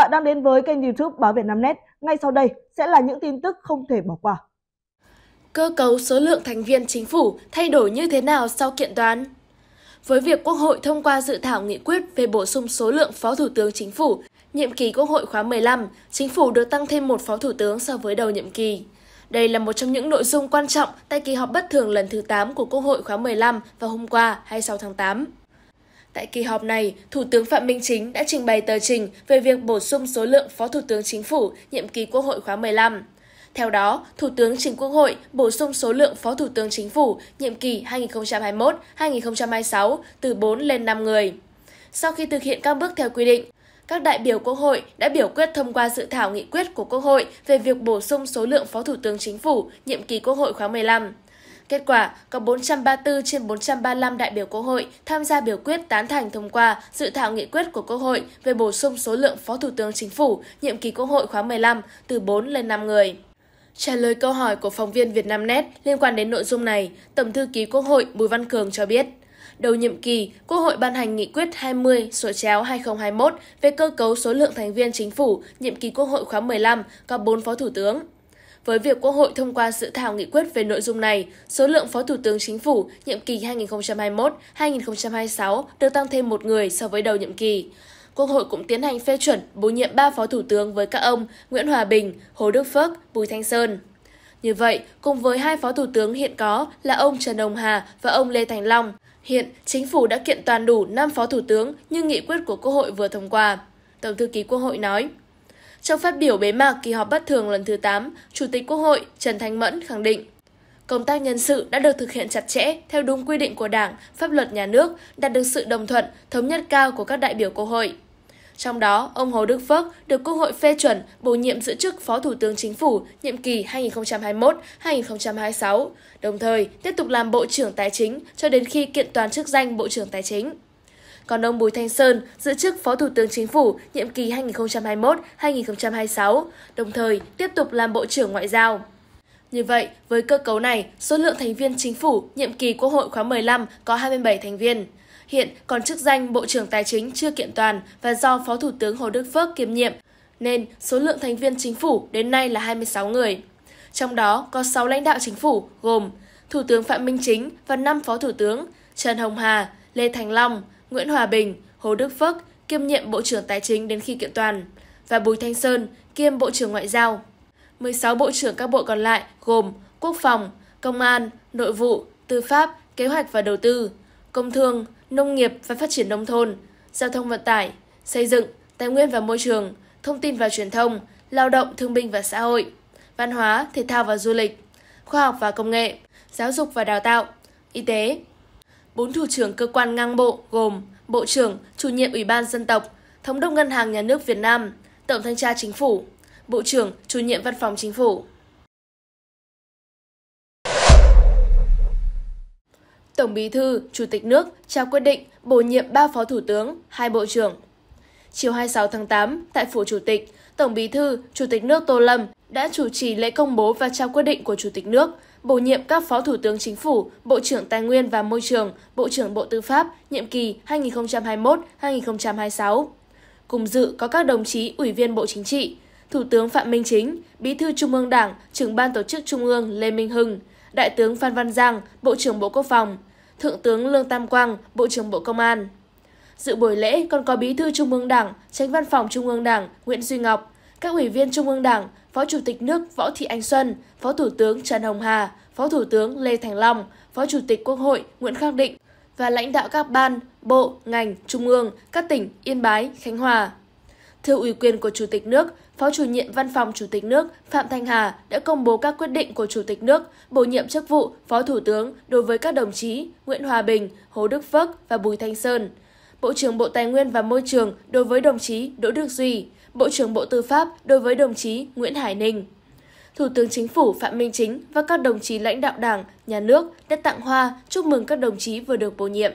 Bạn đang đến với kênh YouTube Báo Việt Nam Net. Ngay sau đây sẽ là những tin tức không thể bỏ qua. Cơ cấu số lượng thành viên chính phủ thay đổi như thế nào sau kiện toán? Với việc Quốc hội thông qua dự thảo nghị quyết về bổ sung số lượng phó thủ tướng chính phủ, nhiệm kỳ Quốc hội khóa 15, chính phủ được tăng thêm một phó thủ tướng so với đầu nhiệm kỳ. Đây là một trong những nội dung quan trọng tại kỳ họp bất thường lần thứ 8 của Quốc hội khóa 15 vào hôm qua 26 tháng 8. Tại kỳ họp này, Thủ tướng Phạm Minh Chính đã trình bày tờ trình về việc bổ sung số lượng Phó Thủ tướng Chính phủ nhiệm kỳ Quốc hội khóa 15. Theo đó, Thủ tướng trình Quốc hội bổ sung số lượng Phó Thủ tướng Chính phủ nhiệm kỳ 2021-2026 từ 4 lên 5 người. Sau khi thực hiện các bước theo quy định, các đại biểu Quốc hội đã biểu quyết thông qua dự thảo nghị quyết của Quốc hội về việc bổ sung số lượng Phó Thủ tướng Chính phủ nhiệm kỳ Quốc hội khóa 15. Kết quả, có 434 trên 435 đại biểu Quốc hội tham gia biểu quyết tán thành thông qua dự thảo nghị quyết của Quốc hội về bổ sung số lượng Phó Thủ tướng Chính phủ nhiệm kỳ Quốc hội khóa 15 từ 4 lên 5 người. Trả lời câu hỏi của phóng viên Vietnamnet liên quan đến nội dung này, Tổng thư ký Quốc hội Bùi Văn Cường cho biết, đầu nhiệm kỳ, Quốc hội ban hành nghị quyết 20 sổ chéo 2021 về cơ cấu số lượng thành viên chính phủ nhiệm kỳ Quốc hội khóa 15 có 4 phó thủ tướng. Với việc Quốc hội thông qua dự thảo nghị quyết về nội dung này, số lượng Phó Thủ tướng Chính phủ nhiệm kỳ 2021-2026 được tăng thêm một người so với đầu nhiệm kỳ. Quốc hội cũng tiến hành phê chuẩn bổ nhiệm 3 Phó Thủ tướng với các ông Nguyễn Hòa Bình, Hồ Đức Phước, Bùi Thanh Sơn. Như vậy, cùng với hai Phó Thủ tướng hiện có là ông Trần Đồng Hà và ông Lê Thành Long, hiện chính phủ đã kiện toàn đủ 5 Phó Thủ tướng như nghị quyết của Quốc hội vừa thông qua. Tổng thư ký Quốc hội nói, trong phát biểu bế mạc kỳ họp bất thường lần thứ 8, Chủ tịch Quốc hội Trần Thanh Mẫn khẳng định Công tác nhân sự đã được thực hiện chặt chẽ theo đúng quy định của Đảng, pháp luật nhà nước, đạt được sự đồng thuận, thống nhất cao của các đại biểu Quốc hội. Trong đó, ông Hồ Đức Phước được Quốc hội phê chuẩn bổ nhiệm giữ chức Phó Thủ tướng Chính phủ nhiệm kỳ 2021-2026, đồng thời tiếp tục làm Bộ trưởng Tài chính cho đến khi kiện toàn chức danh Bộ trưởng Tài chính còn ông Bùi Thanh Sơn giữ chức Phó Thủ tướng Chính phủ nhiệm kỳ 2021-2026, đồng thời tiếp tục làm Bộ trưởng Ngoại giao. Như vậy, với cơ cấu này, số lượng thành viên chính phủ nhiệm kỳ Quốc hội khóa 15 có 27 thành viên. Hiện còn chức danh Bộ trưởng Tài chính chưa kiện toàn và do Phó Thủ tướng Hồ Đức Phước kiêm nhiệm, nên số lượng thành viên chính phủ đến nay là 26 người. Trong đó có 6 lãnh đạo chính phủ gồm Thủ tướng Phạm Minh Chính và 5 Phó Thủ tướng Trần Hồng Hà, Lê Thành Long, Nguyễn Hòa Bình, Hồ Đức Phước kiêm nhiệm Bộ trưởng Tài chính đến khi kiện toàn và Bùi Thanh Sơn kiêm Bộ trưởng Ngoại giao. 16 bộ trưởng các bộ còn lại gồm Quốc phòng, Công an, Nội vụ, Tư pháp, Kế hoạch và Đầu tư, Công thương, Nông nghiệp và Phát triển Nông thôn, Giao thông Vận tải, Xây dựng, Tài nguyên và Môi trường, Thông tin và Truyền thông, Lao động, Thương binh và Xã hội, Văn hóa, Thể thao và Du lịch, Khoa học và Công nghệ, Giáo dục và Đào tạo, Y tế, bốn thủ trưởng cơ quan ngang bộ gồm Bộ trưởng, Chủ nhiệm Ủy ban Dân tộc, Thống đốc Ngân hàng Nhà nước Việt Nam, Tổng thanh tra Chính phủ, Bộ trưởng, Chủ nhiệm Văn phòng Chính phủ. Tổng Bí thư, Chủ tịch nước trao quyết định bổ nhiệm 3 phó thủ tướng, 2 bộ trưởng. Chiều 26 tháng 8, tại phủ Chủ tịch, Tổng Bí thư, Chủ tịch nước Tô Lâm đã chủ trì lễ công bố và trao quyết định của Chủ tịch nước bổ nhiệm các Phó Thủ tướng Chính phủ, Bộ trưởng Tài nguyên và Môi trường, Bộ trưởng Bộ Tư pháp, nhiệm kỳ 2021-2026. Cùng dự có các đồng chí Ủy viên Bộ Chính trị, Thủ tướng Phạm Minh Chính, Bí thư Trung ương Đảng, trưởng Ban Tổ chức Trung ương Lê Minh Hưng, Đại tướng Phan Văn Giang, Bộ trưởng Bộ Quốc phòng, Thượng tướng Lương Tam Quang, Bộ trưởng Bộ Công an. Dự buổi lễ còn có Bí thư Trung ương Đảng, Tránh Văn phòng Trung ương Đảng Nguyễn Duy Ngọc, các ủy viên Trung ương Đảng, Phó Chủ tịch nước Võ Thị Anh Xuân, Phó Thủ tướng Trần Hồng Hà, Phó Thủ tướng Lê Thành Long, Phó Chủ tịch Quốc hội Nguyễn Khắc Định và lãnh đạo các ban, bộ, ngành, trung ương, các tỉnh Yên Bái, Khánh Hòa. Thưa ủy quyền của Chủ tịch nước, Phó chủ nhiệm Văn phòng Chủ tịch nước Phạm Thanh Hà đã công bố các quyết định của Chủ tịch nước bổ nhiệm chức vụ Phó Thủ tướng đối với các đồng chí Nguyễn Hòa Bình, Hồ Đức Phước và Bùi Thanh Sơn. Bộ trưởng Bộ Tài nguyên và Môi trường đối với đồng chí Đỗ Đức Duy, Bộ trưởng Bộ Tư pháp đối với đồng chí Nguyễn Hải Ninh. Thủ tướng Chính phủ Phạm Minh Chính và các đồng chí lãnh đạo Đảng, Nhà nước đã tặng hoa chúc mừng các đồng chí vừa được bổ nhiệm.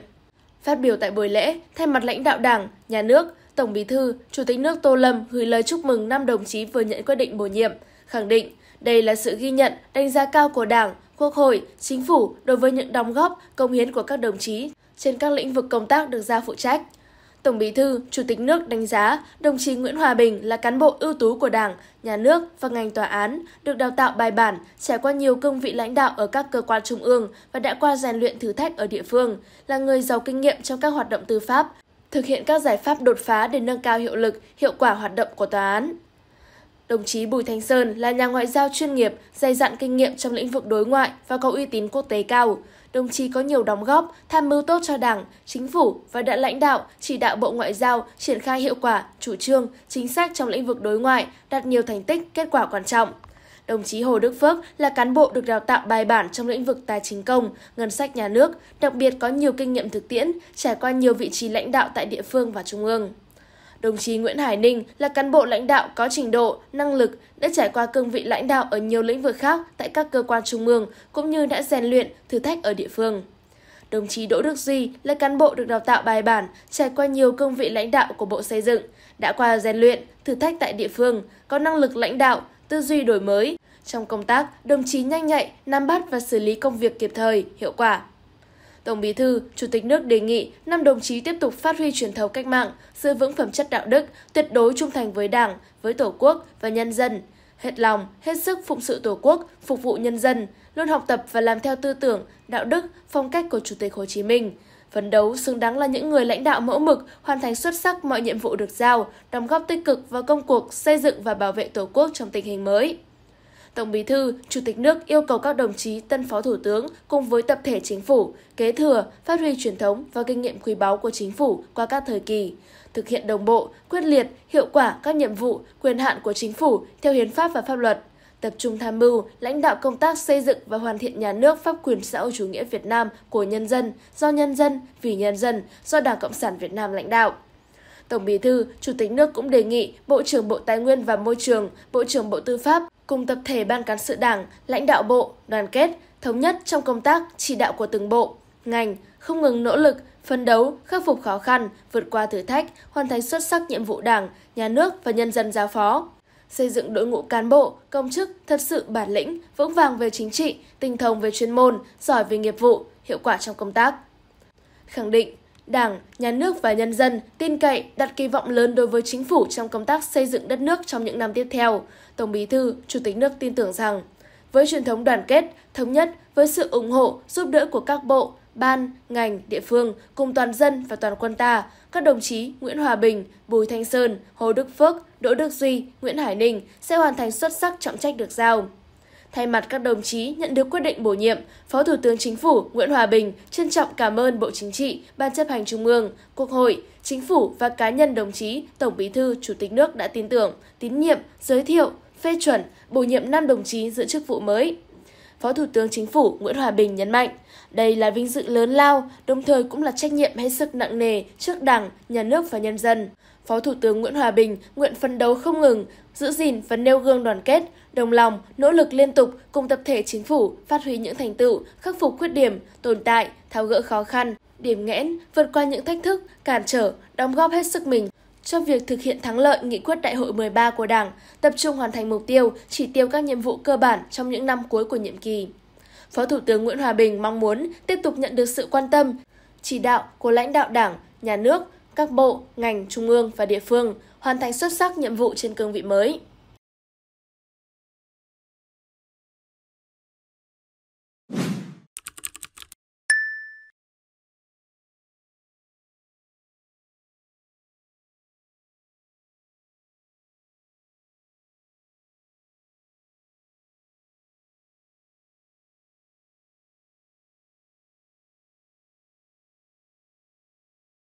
Phát biểu tại buổi lễ, thay mặt lãnh đạo Đảng, Nhà nước, Tổng Bí thư, Chủ tịch nước Tô Lâm gửi lời chúc mừng năm đồng chí vừa nhận quyết định bổ nhiệm, khẳng định đây là sự ghi nhận, đánh giá cao của Đảng, Quốc hội, Chính phủ đối với những đóng góp, công hiến của các đồng chí trên các lĩnh vực công tác được giao phụ trách. Tổng Bí thư, Chủ tịch nước đánh giá đồng chí Nguyễn Hòa Bình là cán bộ ưu tú của Đảng, Nhà nước và ngành tòa án, được đào tạo bài bản, trải qua nhiều cương vị lãnh đạo ở các cơ quan trung ương và đã qua rèn luyện thử thách ở địa phương, là người giàu kinh nghiệm trong các hoạt động tư pháp, thực hiện các giải pháp đột phá để nâng cao hiệu lực, hiệu quả hoạt động của tòa án. Đồng chí Bùi Thanh Sơn là nhà ngoại giao chuyên nghiệp, dày dặn kinh nghiệm trong lĩnh vực đối ngoại và có uy tín quốc tế cao đồng chí có nhiều đóng góp, tham mưu tốt cho Đảng, Chính phủ và đã lãnh đạo, chỉ đạo Bộ Ngoại giao triển khai hiệu quả, chủ trương, chính sách trong lĩnh vực đối ngoại, đạt nhiều thành tích, kết quả quan trọng. Đồng chí Hồ Đức Phước là cán bộ được đào tạo bài bản trong lĩnh vực tài chính công, ngân sách nhà nước, đặc biệt có nhiều kinh nghiệm thực tiễn, trải qua nhiều vị trí lãnh đạo tại địa phương và trung ương. Đồng chí Nguyễn Hải Ninh là cán bộ lãnh đạo có trình độ, năng lực, đã trải qua cương vị lãnh đạo ở nhiều lĩnh vực khác tại các cơ quan trung ương, cũng như đã rèn luyện, thử thách ở địa phương. Đồng chí Đỗ Đức Duy là cán bộ được đào tạo bài bản, trải qua nhiều cương vị lãnh đạo của Bộ Xây dựng, đã qua rèn luyện, thử thách tại địa phương, có năng lực lãnh đạo, tư duy đổi mới. Trong công tác, đồng chí nhanh nhạy, nắm bắt và xử lý công việc kịp thời, hiệu quả. Tổng Bí thư, Chủ tịch nước đề nghị năm đồng chí tiếp tục phát huy truyền thống cách mạng, giữ vững phẩm chất đạo đức, tuyệt đối trung thành với Đảng, với Tổ quốc và nhân dân, hết lòng, hết sức phụng sự Tổ quốc, phục vụ nhân dân, luôn học tập và làm theo tư tưởng, đạo đức, phong cách của Chủ tịch Hồ Chí Minh phấn đấu xứng đáng là những người lãnh đạo mẫu mực, hoàn thành xuất sắc mọi nhiệm vụ được giao, đóng góp tích cực vào công cuộc xây dựng và bảo vệ Tổ quốc trong tình hình mới. Tổng Bí thư, Chủ tịch nước yêu cầu các đồng chí tân phó thủ tướng cùng với tập thể chính phủ kế thừa, phát huy truyền thống và kinh nghiệm quý báu của chính phủ qua các thời kỳ, thực hiện đồng bộ, quyết liệt, hiệu quả các nhiệm vụ, quyền hạn của chính phủ theo hiến pháp và pháp luật tập trung tham mưu, lãnh đạo công tác xây dựng và hoàn thiện nhà nước pháp quyền xã hội chủ nghĩa Việt Nam của nhân dân, do nhân dân, vì nhân dân, do Đảng Cộng sản Việt Nam lãnh đạo. Tổng Bí thư, Chủ tịch nước cũng đề nghị Bộ trưởng Bộ Tài nguyên và Môi trường, Bộ trưởng Bộ Tư pháp cùng tập thể ban cán sự đảng, lãnh đạo bộ, đoàn kết, thống nhất trong công tác chỉ đạo của từng bộ, ngành, không ngừng nỗ lực, phấn đấu, khắc phục khó khăn, vượt qua thử thách, hoàn thành xuất sắc nhiệm vụ đảng, nhà nước và nhân dân giao phó. Xây dựng đội ngũ cán bộ, công chức thật sự bản lĩnh, vững vàng về chính trị, tinh thông về chuyên môn, giỏi về nghiệp vụ, hiệu quả trong công tác. Khẳng định, Đảng, Nhà nước và nhân dân tin cậy, đặt kỳ vọng lớn đối với chính phủ trong công tác xây dựng đất nước trong những năm tiếp theo. Tổng Bí thư, Chủ tịch nước tin tưởng rằng, với truyền thống đoàn kết, thống nhất, với sự ủng hộ, giúp đỡ của các bộ, ban, ngành, địa phương cùng toàn dân và toàn quân ta, các đồng chí Nguyễn Hòa Bình, Bùi Thanh Sơn, Hồ Đức Phước, Đỗ Đức Duy, Nguyễn Hải Ninh sẽ hoàn thành xuất sắc trọng trách được giao. Thay mặt các đồng chí nhận được quyết định bổ nhiệm, Phó Thủ tướng Chính phủ Nguyễn Hòa Bình trân trọng cảm ơn Bộ Chính trị, Ban chấp hành Trung ương, Quốc hội, Chính phủ và cá nhân đồng chí Tổng Bí thư Chủ tịch nước đã tin tưởng, tín nhiệm, giới thiệu, phê chuẩn, bổ nhiệm 5 đồng chí giữ chức vụ mới. Phó Thủ tướng Chính phủ Nguyễn Hòa Bình nhấn mạnh, đây là vinh dự lớn lao, đồng thời cũng là trách nhiệm hết sức nặng nề trước Đảng, Nhà nước và nhân dân. Phó Thủ tướng Nguyễn Hòa Bình nguyện phấn đấu không ngừng, giữ gìn và nêu gương đoàn kết, đồng lòng, nỗ lực liên tục cùng tập thể chính phủ phát huy những thành tựu, khắc phục khuyết điểm, tồn tại, tháo gỡ khó khăn, điểm nghẽn, vượt qua những thách thức, cản trở, đóng góp hết sức mình cho việc thực hiện thắng lợi nghị quyết đại hội 13 của Đảng, tập trung hoàn thành mục tiêu, chỉ tiêu các nhiệm vụ cơ bản trong những năm cuối của nhiệm kỳ. Phó Thủ tướng Nguyễn Hòa Bình mong muốn tiếp tục nhận được sự quan tâm, chỉ đạo của lãnh đạo Đảng, nhà nước, các bộ, ngành trung ương và địa phương hoàn thành xuất sắc nhiệm vụ trên cương vị mới.